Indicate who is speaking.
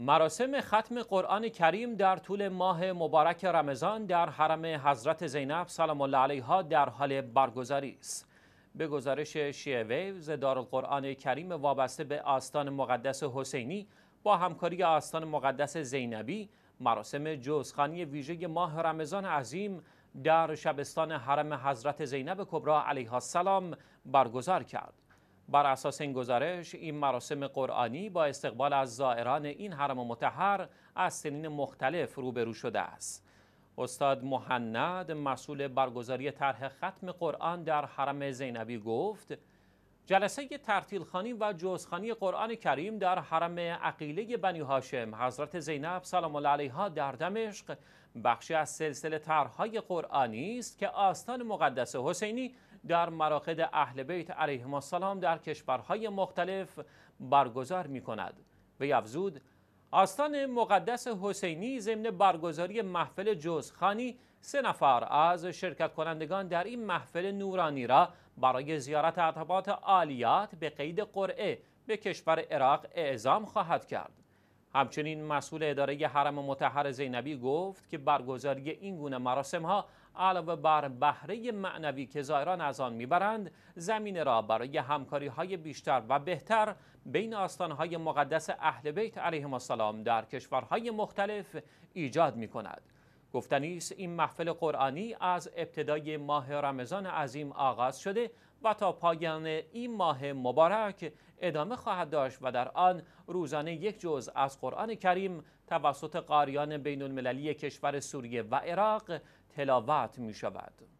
Speaker 1: مراسم ختم قرآن کریم در طول ماه مبارک رمضان در حرم حضرت زینب سلام الله علیها در حال برگزاری است. به گزارش شیعه ویوز دارالقرآن کریم وابسته به آستان مقدس حسینی با همکاری آستان مقدس زینبی مراسم جزخانی ویژه ماه رمضان عظیم در شبستان حرم حضرت زینب کبرا علیها السلام برگزار کرد. بر اساس این گزارش این مراسم قرآنی با استقبال از زائران این حرم متحر از سنین مختلف روبرو شده است استاد مهند مسئول برگزاری طرح ختم قرآن در حرم زینبی گفت جلسه ترتیلخانی و جوزخانی قرآن کریم در حرم عقیله بنی هاشم حضرت زینب سلام الله علیها در دمشق بخشی از سلسله طرحهای قرآنی است که آستان مقدس حسینی در مراقد اهل بیت علیهم السلام در کشورهای مختلف برگزار می کند. به افزود آستان مقدس حسینی ضمن برگزاری محفل جزخانی سه نفر از شرکت کنندگان در این محفل نورانی را برای زیارت ارتباط عالیات به قید قرعه به کشور عراق اعزام خواهد کرد. همچنین مسئول اداره حرم متحر زینبی گفت که برگزاری این گونه مراسم ها علاوه بر بهره معنوی که زائران از آن میبرند زمینه را برای همکاری های بیشتر و بهتر بین آستان های مقدس اهل بیت علیهم السلام در کشورهای مختلف ایجاد می کند. گفتنی است این محفل قرآنی از ابتدای ماه رمضان عظیم آغاز شده و تا پایان این ماه مبارک ادامه خواهد داشت و در آن روزانه یک جزء از قرآن کریم توسط قاریان بین المللی کشور سوریه و عراق تلاوت می شود.